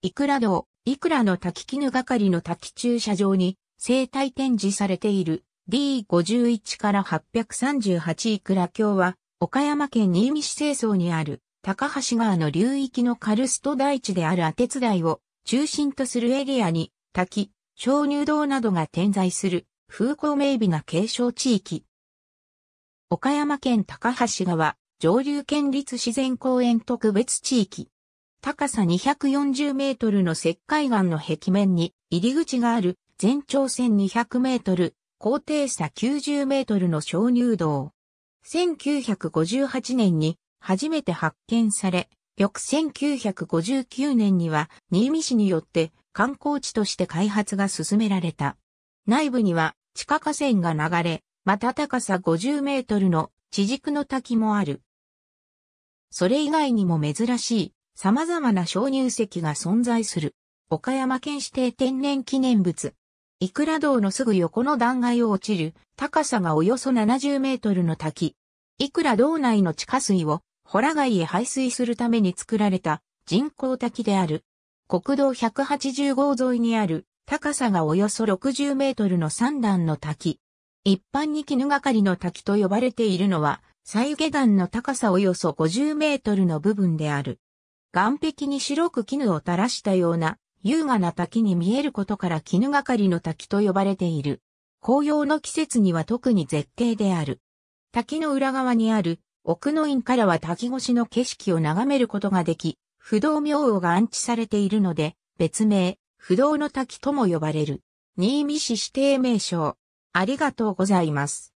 いくら道、いくらの滝絹係の滝駐車場に生態展示されている D51 から838いくら橋は岡山県新見市清掃にある高橋川の流域のカルスト台地であるアテツ台を中心とするエリアに滝、鍾乳洞などが点在する風光明媚な継承地域。岡山県高橋川上流県立自然公園特別地域。高さ240メートルの石灰岩の壁面に入り口がある全長1200メートル、高低差90メートルの鍾乳洞。1958年に初めて発見され、翌1959年には新見市によって観光地として開発が進められた。内部には地下河川が流れ、また高さ50メートルの地軸の滝もある。それ以外にも珍しい様々な鍾乳石が存在する、岡山県指定天然記念物。イクラ道のすぐ横の断崖を落ちる、高さがおよそ70メートルの滝。イクラ道内の地下水を、ホラ貝へ排水するために作られた人工滝である。国道180号沿いにある、高さがおよそ60メートルの3段の滝。一般に絹がかりの滝と呼ばれているのは、最下段の高さおよそ50メートルの部分である。岸壁に白く絹を垂らしたような優雅な滝に見えることから絹がかりの滝と呼ばれている。紅葉の季節には特に絶景である。滝の裏側にある奥の院からは滝越しの景色を眺めることができ、不動明王が安置されているので、別名、不動の滝とも呼ばれる。新見市指定名称。ありがとうございます。